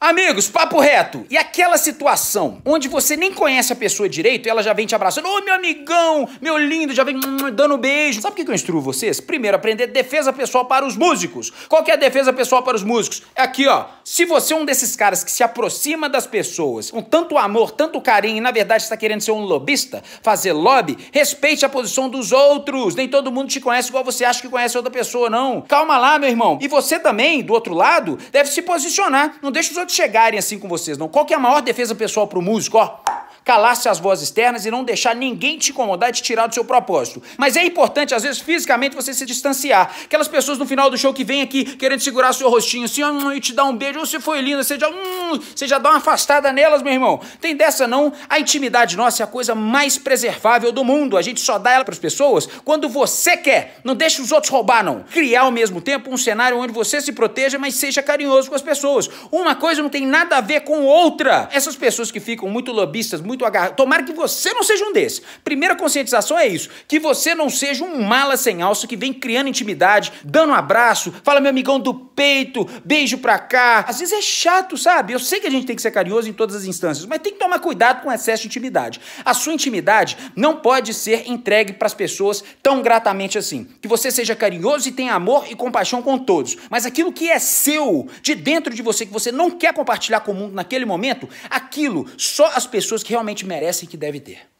Amigos, papo reto. E aquela situação onde você nem conhece a pessoa direito e ela já vem te abraçando. Ô, oh, meu amigão, meu lindo, já vem dando beijo. Sabe o que eu instruo vocês? Primeiro, aprender defesa pessoal para os músicos. Qual que é a defesa pessoal para os músicos? É aqui, ó. Se você é um desses caras que se aproxima das pessoas com tanto amor, tanto carinho e na verdade está querendo ser um lobista, fazer lobby, respeite a posição dos outros. Nem todo mundo te conhece igual você acha que conhece outra pessoa, não. Calma lá, meu irmão. E você também, do outro lado, deve se posicionar. Não deixa os outros chegarem assim com vocês, não. Qual que é a maior defesa pessoal pro músico, ó? calar-se as vozes externas e não deixar ninguém te incomodar e te tirar do seu propósito. Mas é importante, às vezes, fisicamente você se distanciar. Aquelas pessoas no final do show que vêm aqui querendo segurar seu rostinho assim, hum, e te dar um beijo, você foi linda, você já, hum, você já dá uma afastada nelas, meu irmão. Tem dessa não. A intimidade nossa é a coisa mais preservável do mundo. A gente só dá ela para as pessoas quando você quer. Não deixe os outros roubar, não. Criar ao mesmo tempo um cenário onde você se proteja, mas seja carinhoso com as pessoas. Uma coisa não tem nada a ver com outra. Essas pessoas que ficam muito lobistas, muito muito agarrado. Tomara que você não seja um desses. Primeira conscientização é isso: que você não seja um mala sem alça que vem criando intimidade, dando um abraço, fala meu amigão do peito, beijo pra cá. Às vezes é chato, sabe? Eu sei que a gente tem que ser carinhoso em todas as instâncias, mas tem que tomar cuidado com o excesso de intimidade. A sua intimidade não pode ser entregue para as pessoas tão gratamente assim. Que você seja carinhoso e tenha amor e compaixão com todos. Mas aquilo que é seu, de dentro de você, que você não quer compartilhar com o mundo naquele momento, aquilo só as pessoas que realmente merecem que deve ter.